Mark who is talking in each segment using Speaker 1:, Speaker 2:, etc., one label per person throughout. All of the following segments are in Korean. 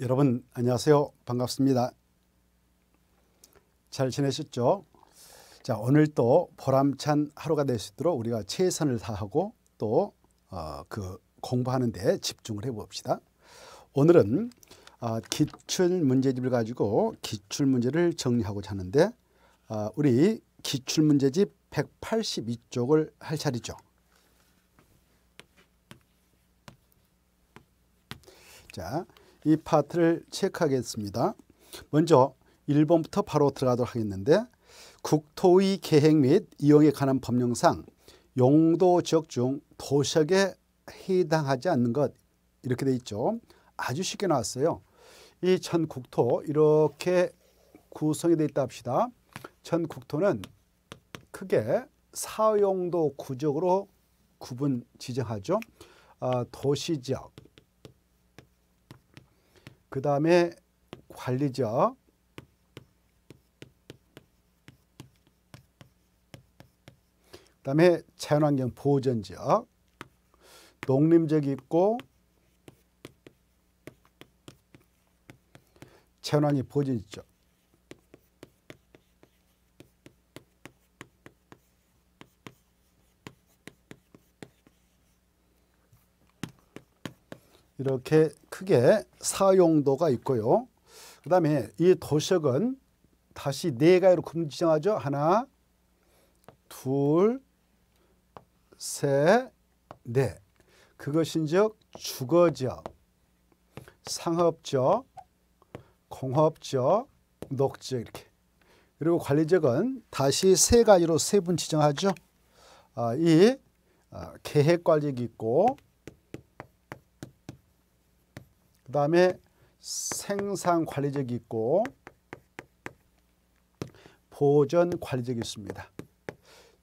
Speaker 1: 여러분 안녕하세요. 반갑습니다. 잘 지내셨죠? 자, 오늘 또 보람찬 하루가 될수 있도록 우리가 최선을 다하고 또그 어, 그 공부하는 데 집중을 해봅시다. 오늘은 어, 기출 문제집을 가지고 기출 문제를 정리하고자 하는데 어, 아, 우리 기출 문제집 182쪽을 할 차례죠. 자, 이 파트를 체크하겠습니다. 먼저 1번부터 바로 들어가도록 하겠는데 국토의 계획 및 이용에 관한 법령상 용도 지역 중 도시역에 해당하지 않는 것 이렇게 돼 있죠. 아주 쉽게 나왔어요. 이 전 국토 이렇게 구성이 돼 있다 합시다. 전 국토는 크게 사용도 구적으로 구분 지정하죠. 아, 도시 지역, 그 다음에 관리자 그 다음에 자연환경 보전 지역 농림지역이 있고 자연환경 보전 지역 이렇게 크게 사용도가 있고요. 그 다음에 이 도색은 다시 네 가지로 금지정하죠. 하나, 둘, 셋, 넷. 네. 그것인즉 주거적, 상업적, 공업적, 녹적 이렇게. 그리고 관리적은 다시 세 가지로 세분 지정하죠. 아, 이 아, 계획관리기 있고 그 다음에 생산관리적이 있고 보전관리적이 있습니다.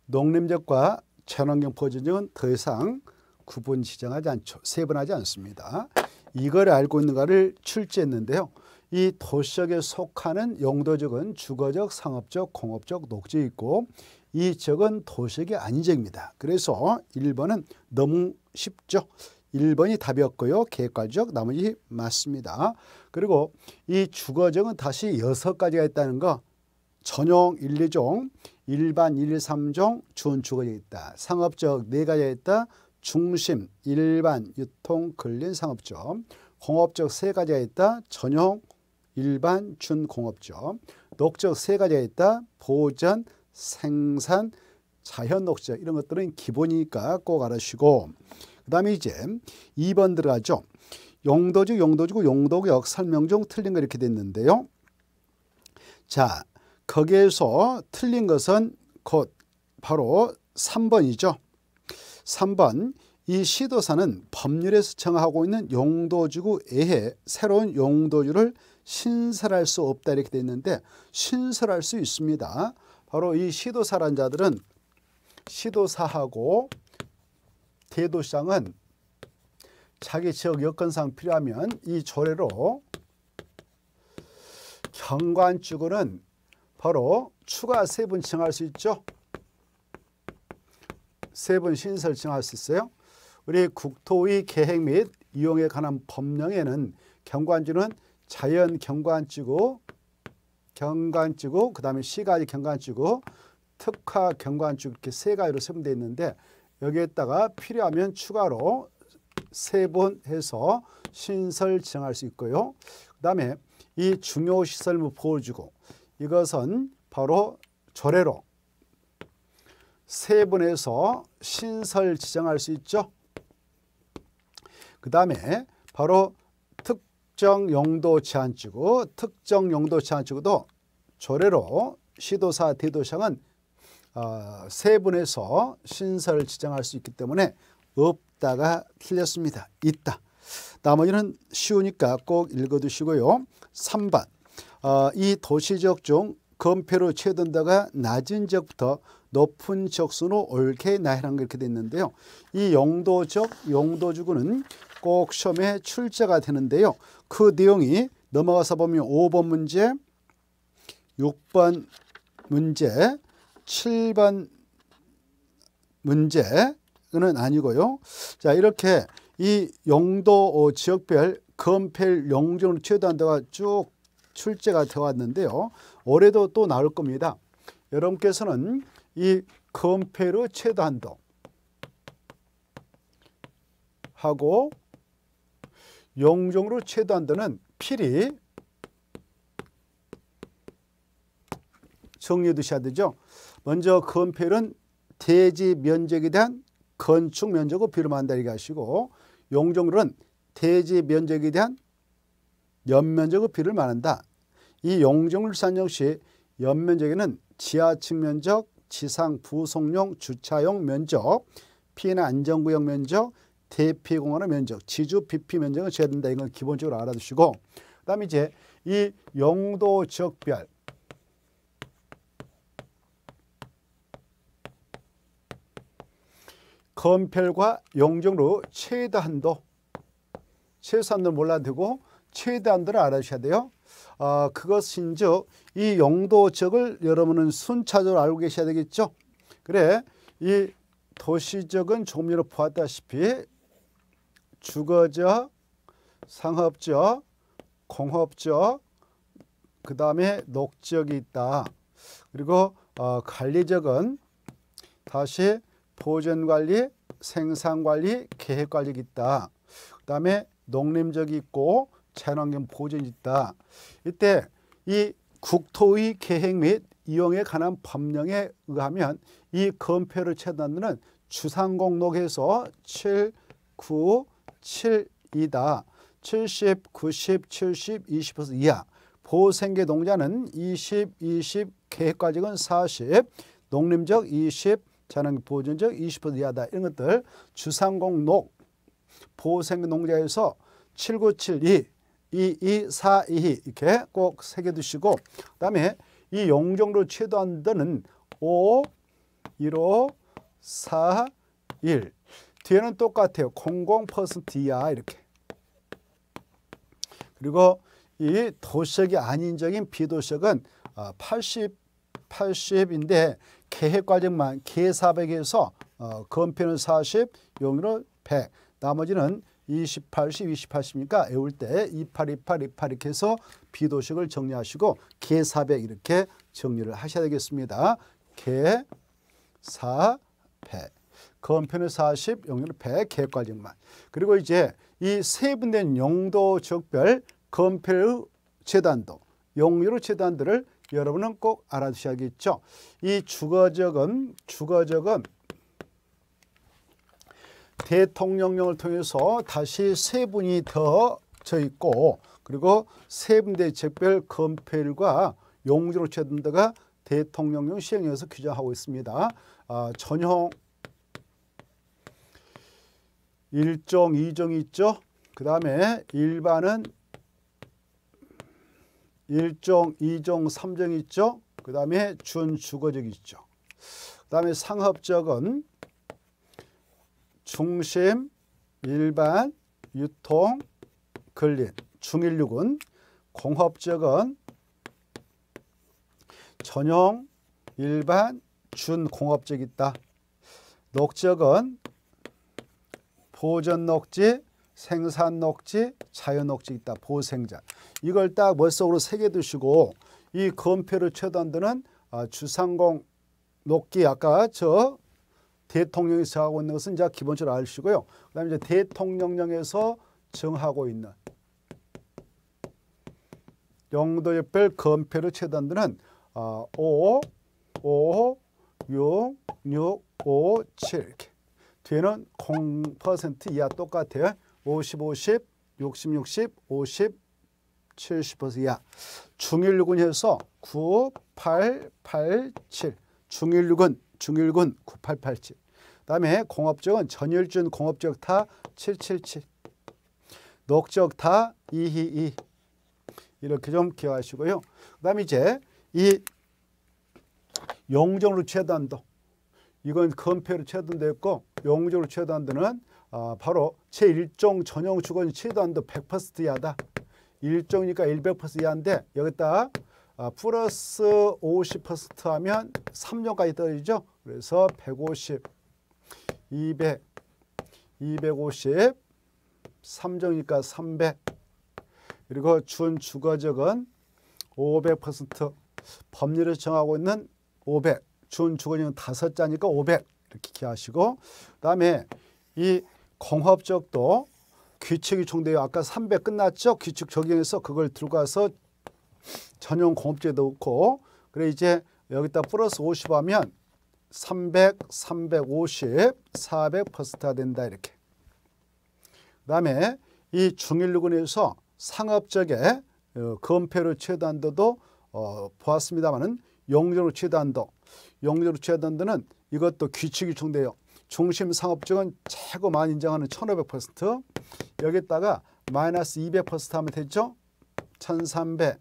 Speaker 1: 농림적과 친환경 보전적은 더 이상 구분 지정하지 않죠. 세분하지 않습니다. 이걸 알고 있는가를 출제했는데요. 이 도시적에 속하는 용도적은 주거적, 상업적, 공업적, 녹지 있고 이 적은 도시적이 아닌 적입니다. 그래서 1번은 너무 쉽죠. 1번이 답이었고요. 계획과적 나머지 맞습니다. 그리고 이 주거정은 다시 6가지가 있다는 거 전용 1, 2종, 일반 1, 3종, 준주거에 있다. 상업적 4가지가 있다. 중심, 일반, 유통, 근린, 상업점. 공업적 3가지가 있다. 전용, 일반, 준공업점. 녹적 3가지가 있다. 보전, 생산, 자연 녹적. 이런 것들은 기본이니까 꼭 알아주시고 그 다음에 이제 2번 들어가죠. 용도지, 용도지고 용도역, 설명종 틀린 거 이렇게 됐는데요. 자, 거기에서 틀린 것은 곧 바로 3번이죠. 3번 이 시도사는 법률에서 정하고 있는 용도지구 에 새로운 용도지를 신설할 수 없다 이렇게 돼 있는데 신설할 수 있습니다. 바로 이 시도사란 자들은 시도사하고 대도시장은 자기 지역 여건상 필요하면 이 조례로 경관축구는 바로 추가 세분 칭할 수 있죠. 세분 신설 칭할 수 있어요. 우리 국토의 계획 및 이용에 관한 법령에는 경관지는 자연 경관지구, 경관지구, 그 다음에 시가지 경관지구, 특화 경관지 이렇게 세 가지로 세분되어 있는데 여기에다가 필요하면 추가로 세번 해서 신설 지정할 수 있고요. 그 다음에 이 중요시설물 뭐 보호주고 이것은 바로 조례로 세번 해서 신설 지정할 수 있죠. 그 다음에 바로 특정 용도 제한지구, 특정 용도 제한지구도 조례로 시도사, 대도시은 어, 세분에서 신설을 지정할 수 있기 때문에 없다가 틀렸습니다. 있다. 나머지는 쉬우니까 꼭 읽어두시고요. 3번 어, 이 도시적 중 건폐로 채던다가 낮은 적부터 높은 적수로 올케 나해란 그렇게 됐는데요. 이 영도적 영도주구는 꼭 시험에 출제가 되는데요. 그 내용이 넘어가서 보면 5번 문제, 6번 문제, 7번 문제는 아니고요. 자, 이렇게 이 용도 어, 지역별 건폐 용적으로 최대한 데가 쭉 출제가 되어 왔는데요. 올해도 또 나올 겁니다. 여러분께서는 이건폐의 최단도 하고 용적으로 최단도는 필히 정리해 두셔야 되죠. 먼저 건폐율은 대지 면적에 대한 건축 면적을 비름한다 얘게하시고 용적률은 대지 면적에 대한 연면적을 비를 말한다. 이 용적률 산정 시 연면적에는 지하층 면적, 지상 부속용 주차용 면적, 피해나 안전구역 면적, 대피공원의 면적, 지주 비피 면적을 줘야 된다. 이걸 기본적으로 알아두시고 그 다음에 이제 이 용도 지역별 건펠과 용적률 최대한도 최소한도 몰라야되고 최대한도를 알아주셔야 돼요. 어, 그것인즉 이 영도적을 여러분은 순차적으로 알고 계셔야 되겠죠. 그래 이 도시적은 조금 전 보았다시피 주거적, 상업적, 공업적, 그 다음에 녹지역이 있다. 그리고 어, 관리적은 다시 보존관리, 생산관리, 계획관리가 있다. 그 다음에 농림적이 있고 자연환경 보존이 있다. 이때 이 국토의 계획 및 이용에 관한 법령에 의하면 이 건폐를 채단하는 주상공록에서 7, 9, 7이다. 70, 90, 70, 20% 이하. 보생계 농자는 20, 20, 계획과정은 40, 농림적 20, 자는 보존적 20% 이하다 이런 것들 주상공 녹보생농자에서7972 2242 이렇게 꼭 새겨두시고 그 다음에 이 용적으로 최대한 더는 5 1 4 1 뒤에는 똑같아요. 00% 이하 이렇게 그리고 이 도색이 아닌 적인 비도색은 80, 아, 80인데 계획 과정만 계사0 0에서 어, 건편는 40, 용으로 100, 나머지는 20, 80, 2 8이니까 외울 때 28, 28, 28 이렇게 해서 비도식을 정리하시고 개4 0 이렇게 정리를 하셔야 되겠습니다. 개 4, 1 건편은 40, 용률 100, 계획과정만. 그리고 이제 이 세분된 용도 적별 건편의 재단도, 용률의 재단들을 여러분은 꼭 알아두셔야겠죠. 이 주거적은 주거적은 대통령령을 통해서 다시 세분이 더져 있고 그리고 세분대 적별 건폐율과 용적률 최등도가 대통령령 시행에서 규정하고 있습니다. 아, 전용 1종, 2종 있죠. 그 다음에 일반은 일종이종삼종 있죠. 그 다음에 준주거적 있죠. 그 다음에 상업적은 중심, 일반, 유통, 근린, 중일육은 공업적은 전용, 일반, 준공업적 있다. 녹적은 보존 녹지, 생산 녹지, 자연 녹지 있다. 보생자. 이걸 딱 머릿속으로 새겨 두시고 이 건폐를 최단되는 아, 주상공 녹기 아까 저 대통령이 정하고 있는 것은 이제 기본적으로 아시고요. 그 다음에 이제 대통령령에서 정하고 있는 영도역별 건폐를 최단되는 5, 5, 6, 6, 5, 7 이렇게 뒤에는 0% 이하 똑같아요. 50, 50, 60, 60, 50, 70%야. 중일군 해서 9887. 중일군, 중일군 9887. 그다음에 공업지은 전일준 공업지타 777. 녹지타 222. 이렇게 좀 기억하시고요. 그다음 이제 이 영정으로 최단도 이건 건폐로 최단됐고 영정으로 최단도는 아, 바로 제1종 전용 주건 최단도 100%야다. 일정이니까 100% 이하인데 여기다 아, 플러스 50% 하면 3년까지 떨어지죠. 그래서 150, 200, 250, 3정이니까 300. 그리고 준 주거적은 500% 법률에서 정하고 있는 500. 준 주거적은 5 자니까 500. 이렇게 기하시고 그다음에 이 공업적도 규칙 이총대회 아까 300 끝났죠? 규칙 적용해서 그걸 들어가서 전용 공업제 넣고 그래 이제 여기다 플러스 50 하면 300, 350, 400 퍼센트가 된다 이렇게. 그 다음에 이 중일류군에서 상업적의 어, 건폐로 최단도도 어, 보았습니다마는 용적으로 최단도, 용적으로 최단도는 이것도 규칙이 중대요. 중심 상업적은 최고만 인정하는 천오0퍼 여기다가 마이너스 이백 퍼트 하면 되죠. 천삼백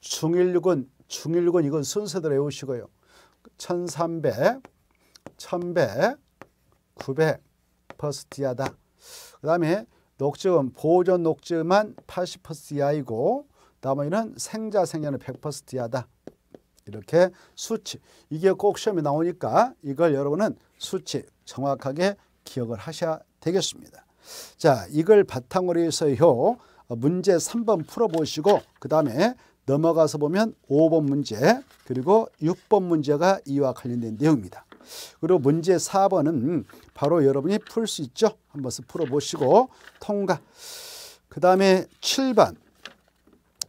Speaker 1: 중일육중일육 이건 순서대로 외우시고요. 천삼백 천백 구백 퍼센트 이하다. 그 다음에 녹즙은 보존 녹즙만 80% 이하이고 나머지는 생자 생략은 100% 이하다. 이렇게 수치. 이게 꼭 시험에 나오니까 이걸 여러분은 수치 정확하게 기억을 하셔야 되겠습니다. 자, 이걸 바탕으로 해서요. 문제 3번 풀어보시고 그 다음에 넘어가서 보면 5번 문제 그리고 6번 문제가 이와 관련된 내용입니다. 그리고 문제 4번은 바로 여러분이 풀 수 있죠. 한번 풀어보시고 통과. 그 다음에 7번.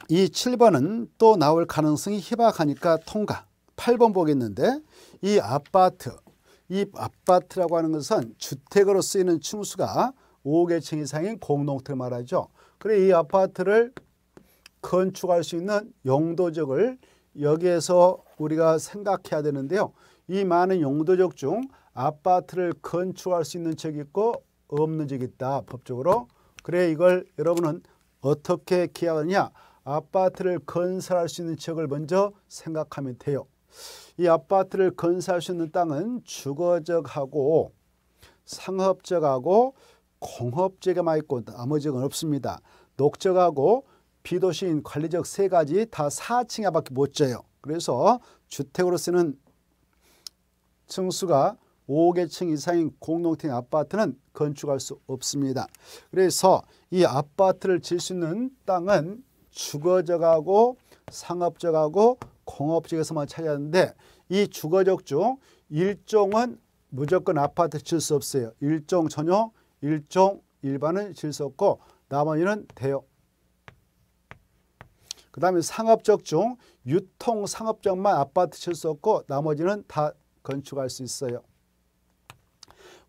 Speaker 1: 이 7번은 또 나올 가능성이 희박하니까 통과. 8번 보겠는데 이 아파트 이 아파트라고 하는 것은 주택으로 쓰이는 층수가 5개층 이상인 공동택을 말하죠. 그래 이 아파트를 건축할 수 있는 용도적을 여기에서 우리가 생각해야 되는데요. 이 많은 용도적 중 아파트를 건축할 수 있는 적이 있고 없는 적이 있다 법적으로. 그래 이걸 여러분은 어떻게 기하느냐 아파트를 건설할 수 있는 지역을 먼저 생각하면 돼요. 이 아파트를 건설할 수 있는 땅은 주거적하고 상업적하고 공업지에만 있고 나머지는 없습니다. 녹적하고 비도시인 관리적 세 가지 다 4층 이밖에못 져요. 그래서 주택으로 쓰는 층수가 5개 층 이상인 공동택 아파트는 건축할 수 없습니다. 그래서 이 아파트를 질 수 있는 땅은 주거적하고 상업적하고 공업지역에서만 차지하는데 이 주거적중 일종은 무조건 아파트 칠 수 없어요. 일종 전용, 일종 일반은 칠 수 없고 나머지는 돼요그 다음에 상업적중 유통 상업적만 아파트 칠 수 없고 나머지는 다 건축할 수 있어요.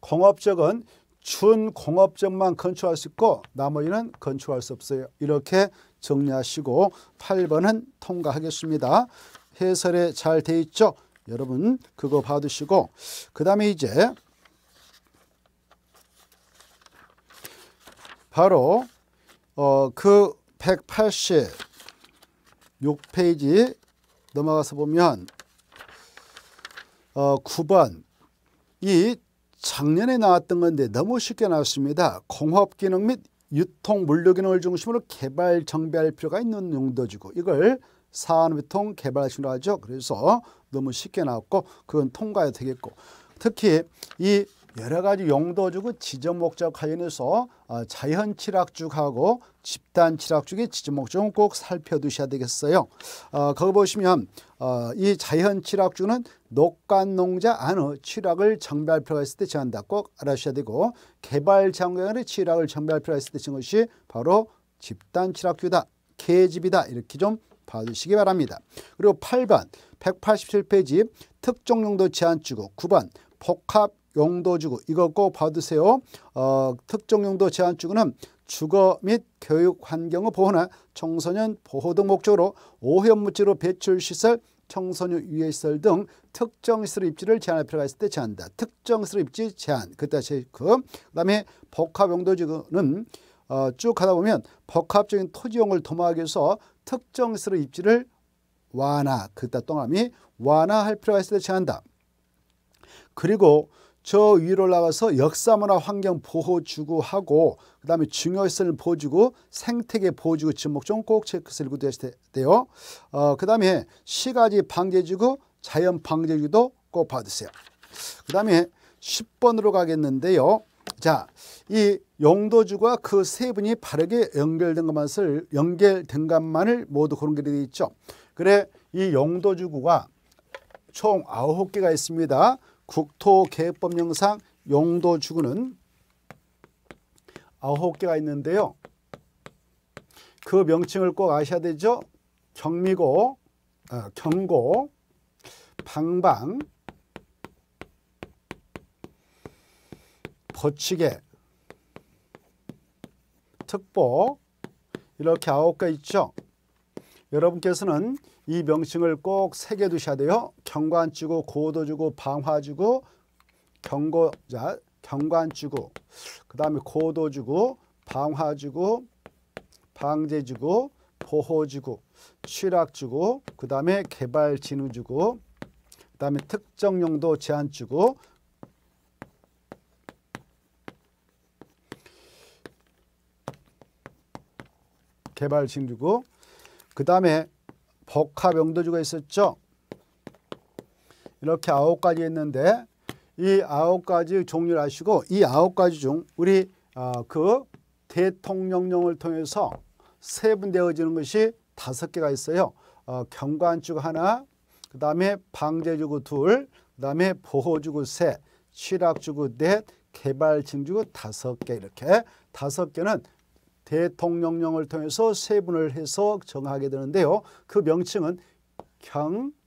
Speaker 1: 공업적은 준공업적만 건축할 수 있고 나머지는 건축할 수 없어요. 이렇게 정리하시고 8번은 통과하겠습니다. 해설에 잘 돼 있죠? 여러분 그거 봐두시고 그 다음에 이제 바로 어, 그 186페이지 넘어가서 보면 어, 9번 이 작년에 나왔던 건데 너무 쉽게 나왔습니다. 공업 기능 및 유통 물류기능을 중심으로 개발 정비할 필요가 있는 용도지고 이걸 산업유통 개발식으로 하죠. 그래서 너무 쉽게 나왔고 그건 통과해도 되겠고 특히 이 여러 가지 용도주고 지점 목적 관련해서 어, 자연 칠학죽하고 집단 칠학죽의 지점 목적은 꼭 살펴두셔야 되겠어요. 어, 거기 보시면 어, 이 자연 칠학죽은 녹간농자 안의 칠학을 정비할 필요가 있을 때 정한다. 꼭 알아셔야 되고 개발 장관의 칠학을 정비할 필요가 있을 때정 것이 바로 집단 칠학주다. 개집이다. 이렇게 좀 봐주시기 바랍니다. 그리고 8번 187페이지 특정용도 제한주고 9번 복합 용도지구 이거 꼭받으세요 어, 특정 용도 제한지구는 주거 및 교육 환경을 보호나 청소년 보호 등 목적으로 오염물질로 배출시설 청소년 유해시설 등 특정 시설 입지를 제한할 필요가 있을 때 제한한다. 특정 시설 입지 제한 그다체 그다음에 복합용도지구는 어, 쭉 하다 보면 복합적인 토지용을 도모하기 위해서 특정 시설 입지를 완화 그다 동함이 완화할 필요가 있을 때 제한한다. 그리고 저 위로 올라가서 역사문화 환경 보호 주고 하고 그 다음에 중요성을 보여주고 생태계 보호주고 주목종 꼭 체크해서 읽어주셔야 돼요. 어, 그 다음에 시가지 방제주고 자연 방제주도 꼭 받으세요. 그 다음에 10번으로 가겠는데요. 자, 이 용도주가 그세 분이 바르게 연결된 것만을 연결된 것만을 모두 그런 게 되어 있죠. 그래 이 용도주구가 총아 개가 있습니다. 국토계획법령상 용도주구는 아홉 개가 있는데요. 그 명칭을 꼭 아셔야 되죠. 경미고, 아, 경고, 방방, 버치게, 특보 이렇게 아홉 개 있죠. 여러분께서는 이 명칭을 꼭 새겨 두셔야 돼요. 경관 주고 고도 주고 방화 주고 경고 자 경관 주고 그다음에 고도 주고 방화 주고 방제 주고 보호 주고 취락 주고 그다음에 개발 진우 주고 그다음에 특정 용도 제한 주고 개발 진주고 그 다음에 복합영도주가 있었죠. 이렇게 아홉 가지 있는데 이 아홉 가지 종류를 아시고 이 아홉 가지 중 우리 아, 그 대통령령을 통해서 세분되어지는 것이 다섯 개가 있어요. 어, 경관주가 하나, 그 다음에 방제주구 둘, 그 다음에 보호주구 세, 취락주구 넷, 개발징주구 다섯 개 이렇게 다섯 개는 대통령령을 통해서 세분을 해서 정하게 되는데요. 그 명칭은 경자시트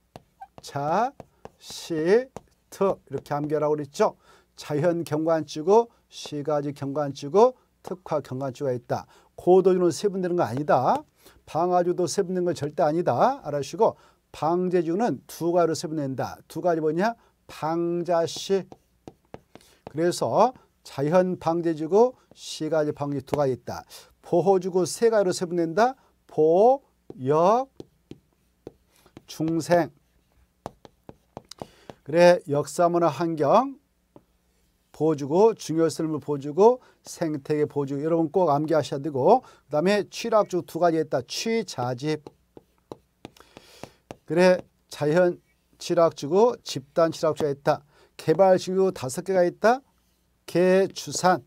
Speaker 1: 이렇게 함께라고 그랬죠. 자연 경관지구, 시가지 경관지구, 특화 경관지구가 있다. 고도주는 세분되는 거 아니다. 방화주도 세분된 건 절대 아니다. 알아시고 방제주는 두 가지로 세분된다. 두 가지 뭐냐? 방자시. 그래서 자연 방제지구, 시가지 방제 두가 있다. 보호지구 세 가지로 세분된다. 보호, 역, 중생. 그래 역사문화 환경 보여주고 중요성을 보여주고 생태계 보여주고 여러분 꼭 암기하셔야 되고 그 다음에 취락주 두 가지 했다. 취자집 그래 자연 취락주고 집단 취락주가 있다. 개발 지구 다섯 개가 있다. 개추산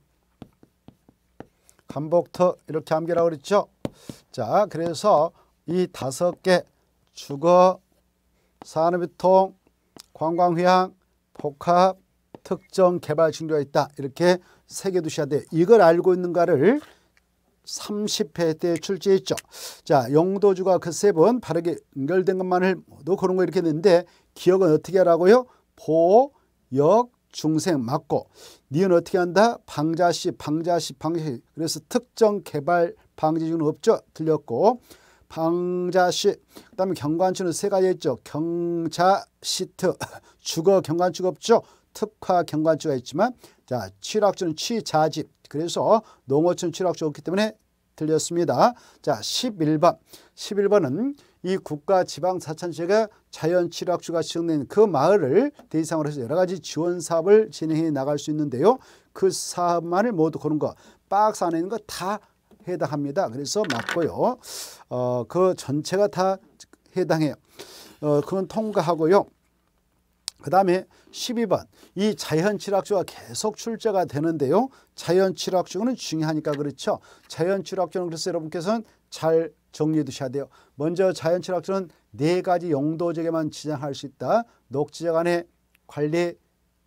Speaker 1: 간복터 이렇게 암기라고 그랬죠. 자 그래서 이 다섯 개 주거 산업유통 관광휴양 복합 특정 개발 중도가 있다 이렇게 세개 두셔야 돼 이걸 알고 있는가를 30회 때 출제했죠. 자, 영도주가 그 세번 바르게 연결된 것만을 모두 그런 거 이렇게 했는데 기억은 어떻게 하라고요? 보, 역, 중생 맞고 니은 어떻게 한다? 방자시, 방자시, 방자시. 그래서 특정 개발 방지주은 없죠. 들렸고 방자시. 그다음에 경관추는 세 가지 있죠. 경자 시트 주거 경관추가 없죠. 특화 경관추가 있지만 자취락추는 취자집. 그래서 농어촌 취락주 없기 때문에 들렸습니다. 자 11번. 11번은 이 국가 지방 사천시가 자연 치료학주가 시행된 그 마을을 대상으로 해서 여러 가지 지원 사업을 진행해 나갈 수 있는데요. 그 사업만을 모두 고른 거 박스 안에 있는 거 다 해당합니다. 그래서 맞고요. 어, 그 전체가 다 해당해요. 어, 그건 통과하고요. 그 다음에 12번 이자연치료학주가 계속 출제가 되는데요. 자연치료학주는 중요하니까 그렇죠. 자연치료학주는 그래서 여러분께서는 잘 정리해 두셔야 돼요. 먼저 자연철학자는 네 가지 용도적에만 지장할 수 있다. 녹지적 안에 관리,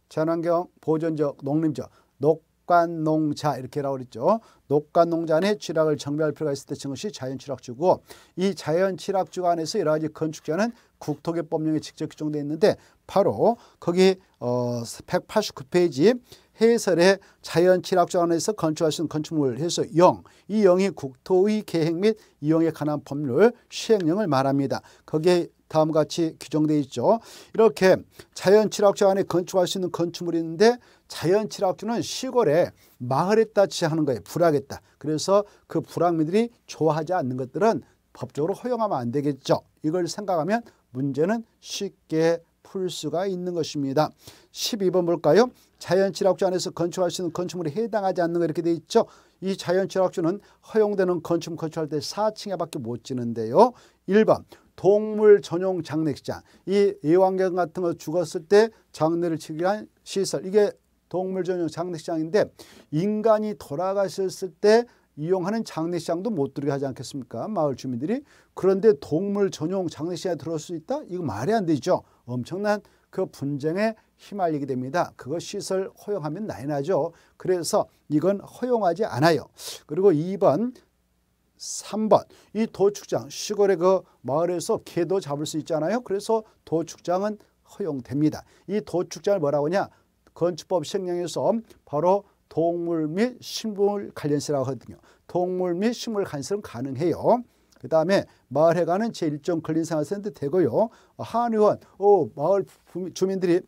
Speaker 1: 자연환경, 보존적, 농림적. 녹, 녹관농자 이렇게 라고 그랬죠. 녹관농자 안에 쥐락을 정비할 필요가 있을 때 증시 자연취락주고 이 자연취락주 안에서 여러 가지 건축자는 국토개법령에 직접 규정되어 있는데 바로 거기 어 189페이지 해설에 자연취락주 안에서 건축할 수 있는 건축물 해서 0. 이 0이 국토의 계획 및 이용에 관한 법률 시행령을 말합니다. 거기에 다음과 같이 규정되어 있죠. 이렇게 자연칠학주 안에 건축할 수 있는 건축물이 있는데 자연칠학주는 시골에 마을에다 지하는 거예요. 불하겠다. 그래서 그 불학민들이 좋아하지 않는 것들은 법적으로 허용하면 안 되겠죠. 이걸 생각하면 문제는 쉽게 풀 수가 있는 것입니다. 12번 볼까요? 자연칠학주 안에서 건축할 수 있는 건축물이 해당하지 않는 거 이렇게 돼 있죠. 이 자연칠학주는 허용되는 건축 물 건축할 때 4층에 밖에 못 지는데요. 1번 동물 전용 장례식장 이애완견 같은 거 죽었을 때 장례를 치기 위한 시설 이게 동물 전용 장례식장인데 인간이 돌아가셨을 때 이용하는 장례식장도 못 들게 하지 않겠습니까 마을 주민들이 그런데 동물 전용 장례식장에 들어올 수 있다 이거 말이 안 되죠 엄청난 그 분쟁에 휘말리게 됩니다. 그거 시설 허용하면 난이 나죠. 그래서 이건 허용하지 않아요. 그리고 2번 3번이 도축장 시골의 그 마을에서 개도 잡을 수 있잖아요. 그래서 도축장은 허용됩니다. 이 도축장을 뭐라고 하냐? 건축법 시행령에서 바로 동물 및 식물 관련시라고 하거든요. 동물 및 식물 관련시는 가능해요. 그 다음에 마을에 가는 제1종 근린생활센터 되고요. 어, 한의원, 오, 어, 마을 주민들이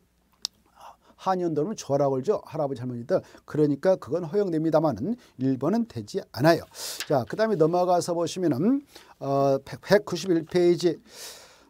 Speaker 1: 한연도는 조라고죠 할아버지 할머니들 그러니까 그건 허용됩니다만은 1번은 되지 않아요. 자 그다음에 넘어가서 보시면은 어, 191페이지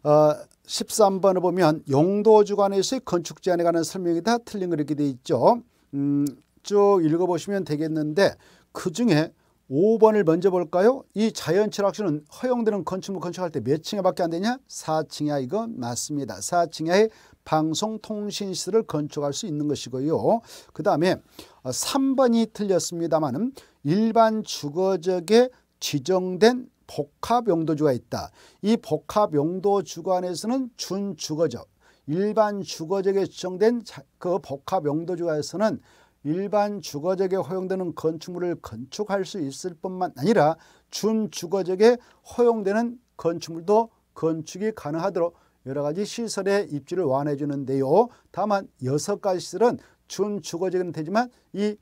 Speaker 1: 어, 13번을 보면 용도주관에서의 건축 제한에 관한 설명이 다 틀린 거 이렇게 돼 있죠. 음, 쭉 읽어보시면 되겠는데 그중에 5번을 먼저 볼까요? 이 자연 철학시는 허용되는 건축물 건축할 때 몇 층에 밖에 안 되냐? 4층이야 이거 맞습니다. 4층에 이 방송통신시설을 건축할 수 있는 것이고요. 그 다음에 3번이 어, 틀렸습니다만은 일반 주거적에 지정된 복합용도주가 있다. 이 복합용도주거 안에서는 준주거적, 일반 주거적에 지정된 그 복합용도주가에서는 일반 주거적에 허용되는 건축물을 건축할 수 있을 뿐만 아니라 준주거적에 허용되는 건축물도 건축이 가능하도록 여러 가지 시설의 입지를 완화해 주는데요. 다만 여섯 가지 시설은 준주거지역은 되지만 이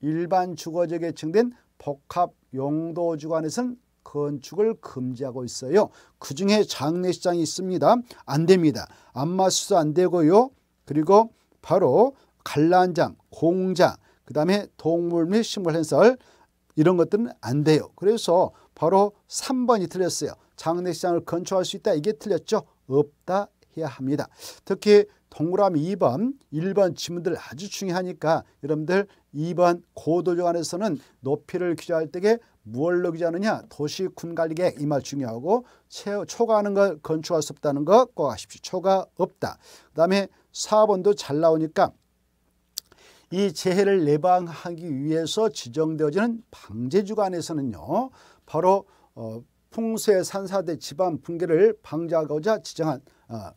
Speaker 1: 일반 주거지역에 층된 복합 용도 주관에서는 건축을 금지하고 있어요. 그중에 장례시장이 있습니다. 안 됩니다. 안마수도 안 되고요. 그리고 바로 관란장, 공장, 그 다음에 동물 및 식물 해설 이런 것들은 안 돼요. 그래서 바로 3번이 틀렸어요. 장례시장을 건축할 수 있다. 이게 틀렸죠. 없다 해야 합니다. 특히 동그라미 2번, 1번 지문들 아주 중요하니까 여러분들 2번 고도조안에서는 높이를 기제할 때에 무얼로 기제하느냐 도시 군갈리계이 말 중요하고 초과하는 걸 건축할 수 없다는 거 꼭 아십시오. 초과 없다. 그 다음에 4번도 잘 나오니까 이 재해를 예방하기 위해서 지정되어지는 방제주간에서는요. 바로 어, 풍수의 산사대 지반 붕괴를 방지하고자 지정한 어,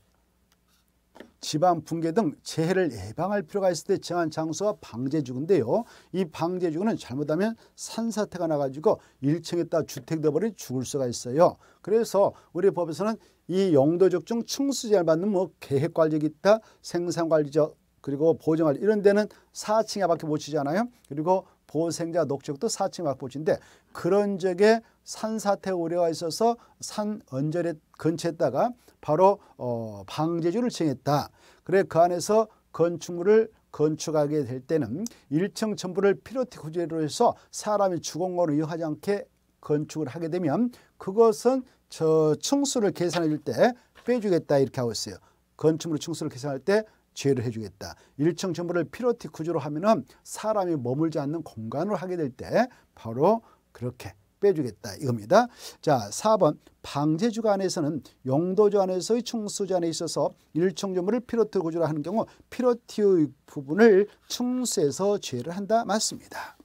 Speaker 1: 지반 붕괴 등 재해를 예방할 필요가 있을 때 정한 장소와 방제주구인데요. 이 방제주구는 잘못하면 산사태가 나가지고 일층에 다 주택돼버리 죽을 수가 있어요. 그래서 우리 법에서는 이 용도적 중 충수제를 받는 뭐 계획관리적 있다, 생산관리적 그리고 보정관리 이런 데는 사층에 밖에 못 치잖아요. 그리고 보생자 녹적도 지 사층 막보지인데 그런 적에 산사태 우려가 있어서 산 언저리 근처에다가 바로 어, 방제주를 정했다 그래 그 안에서 건축물을 건축하게 될 때는 일층 전부를 피로틱 구제로 해서 사람이 주공 거를 이용하지 않게 건축을 하게 되면 그것은 저 층수를 계산해 줄때 빼주겠다 이렇게 하고 있어요. 건축물 층수를 계산할 때 제외를 해주겠다. 1층전보를 피로티 구조로 하면은 사람이 머물지 않는 공간으로 하게 될 때 바로 그렇게 빼주겠다 이겁니다. 자, 4번 방제주가 안에서는 용도주 안에서의 충수주 안에 있어서 1층 전물을피로티 구조로 하는 경우 피로티의 부분을 충수해서 제외를 한다 맞습니다.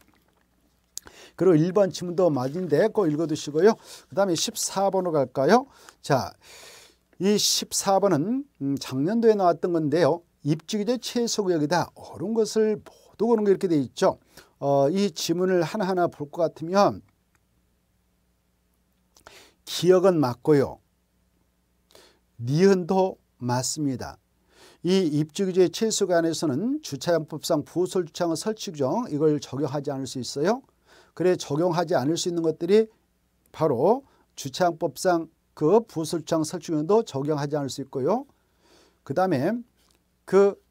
Speaker 1: 그리고 1번 지문도 맞은데 꼭 읽어두시고요. 그 다음에 1 4 번으로 갈까요? 자, 이1 4 번은 음, 작년도에 나왔던 건데요. 입주기제 최소구역이다. 어려 것을 모두 고는 게 이렇게 돼 있죠. 어, 이 지문을 하나하나 볼 것 같으면 기억은 맞고요. 니은도 맞습니다. 이 입주규제 최소관에서는 주차장법상 부설주차장 설치 규정 이걸 적용하지 않을 수 있어요. 그래 적용하지 않을 수 있는 것들이 바로 주차장법상 그 부설주차장 설치 규정도 적용하지 않을 수 있고요. 그 다음에 그또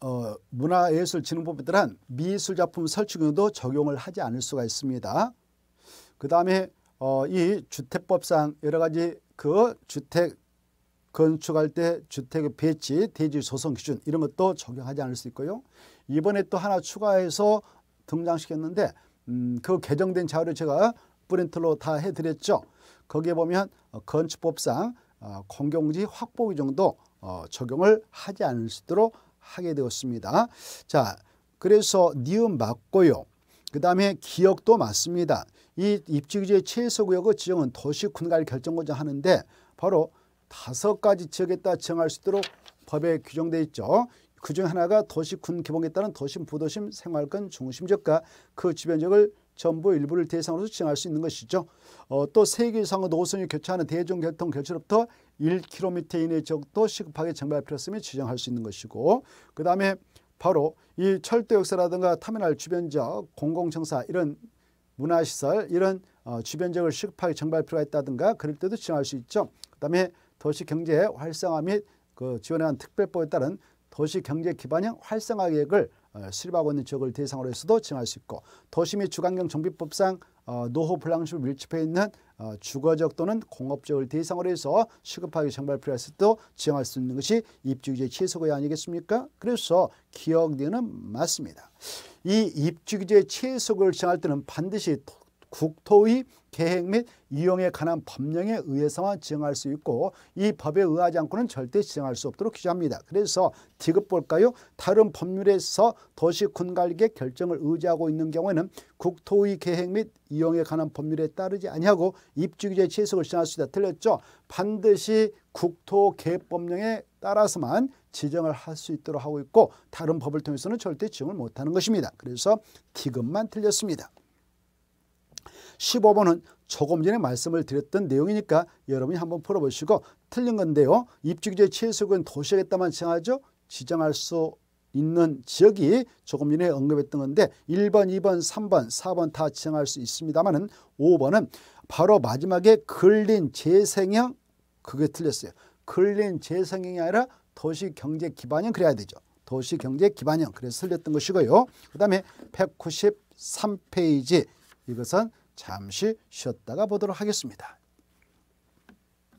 Speaker 1: 어, 문화예술진흥법에 따른 미술작품 설치금도 적용을 하지 않을 수가 있습니다. 그 다음에 어, 이 주택법상 여러 가지 그 주택 건축할 때 주택의 배치, 대지 조성 기준 이런 것도 적용하지 않을 수 있고요. 이번에 또 하나 추가해서 등장시켰는데 음, 그 개정된 자료를 제가 프린트로 다 해드렸죠. 거기에 보면 어, 건축법상 공경지 어, 확보 규정도 어, 적용을 하지 않을 수 있도록 하게 되었습니다. 자, 그래서 니은 맞고요. 그 다음에 기역도 맞습니다. 이입지구조 최소구역의 지정은 도시 군가를 결정고자 하는데 바로 다섯 가지 지역에 따라 정할수 있도록 법에 규정돼 있죠. 그 중 하나가 도시군 기본에 따른 도심, 부도심, 생활권, 중심지역과 그 주변 지역을 전부 일부를 대상으로 지정할 수 있는 것이죠. 어, 또 세계 이상의 노선이 교차하는 대중교통 교체로부터 1km 이내 적도 시급하게 정발할 필요성이 지정할 수 있는 것이고 그 다음에 바로 이 철도 역사라든가 터미널 주변 지역 공공청사 이런 문화시설 이런 어, 주변지역을 시급하게 정발할 필요가 있다든가 그럴 때도 지정할 수 있죠. 그 다음에 도시경제 활성화 및 그 지원에 한 특별법에 따른 도시경제 기반형 활성화 계획을 어, 실리바고 있는 지역을 대상으로 해서도 지정할 수 있고 도시 및 주간경 정비법상 어, 노후 불량식을 밀집해 있는 어, 주거적 또는 공업적을 대상으로 해서 시급하게 정발 필요할 때도 지정할 수 있는 것이 입주규제 최소구역 아니겠습니까? 그래서 기억되는 맞습니다. 이 입주규제 최소구역을 지정할 때는 반드시 국토의 계획 및 이용에 관한 법령에 의해서만 지정할 수 있고 이 법에 의하지 않고는 절대 지정할 수 없도록 규정합니다. 그래서 디귿 볼까요? 다른 법률에서 도시군관리계 결정을 의지하고 있는 경우에는 국토의 계획 및 이용에 관한 법률에 따르지 아니하고 입주규제 취소를 시정할수 있다. 틀렸죠? 반드시 국토계획법령에 따라서만 지정을 할 수 있도록 하고 있고 다른 법을 통해서는 절대 지정을 못하는 것입니다. 그래서 디귿만 틀렸습니다. 15번은 조금 전에 말씀을 드렸던 내용이니까 여러분이 한번 풀어보시고 틀린 건데요. 입주규제 최소구는 도시겠다만 하지 정하죠. 지정할 수 있는 지역이 조금 전에 언급했던 건데 1번, 2번, 3번, 4번 다 지정할 수 있습니다만 은 5번은 바로 마지막에 걸린 재생형 그게 틀렸어요. 걸린 재생형이 아니라 도시경제 기반형 그래야 되죠. 도시경제 기반형 그래서 틀렸던 것이고요. 그 다음에 193페이지 이것은 잠시 쉬었다가 보도록 하겠습니다.